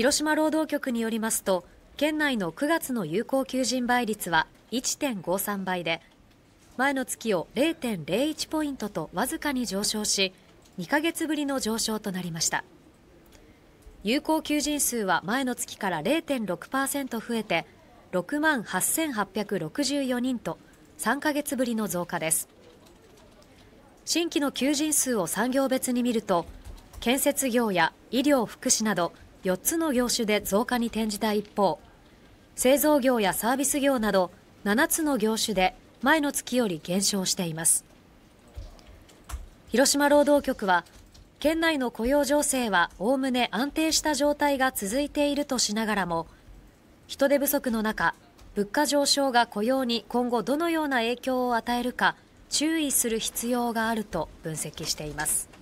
広島労働局によりますと、県内の9月の有効求人倍率は1.53倍で、前の月を0.01ポイントとわずかに上昇し、2ヶ月ぶりの上昇となりました。有効求人数は前の月から0.6%増えて、6万8864人と、3ヶ月ぶりの増加です。新規の求人数を産業別に見ると、建設業や医療・福祉など、4つの業種で増加に転じた一方、製造業やサービス業など7つの業種で前の月より減少しています。広島労働局は、県内の雇用情勢はおおむね安定した状態が続いているとしながらも、人手不足の中、物価上昇が雇用に今後どのような影響を与えるか注意する必要があると分析しています。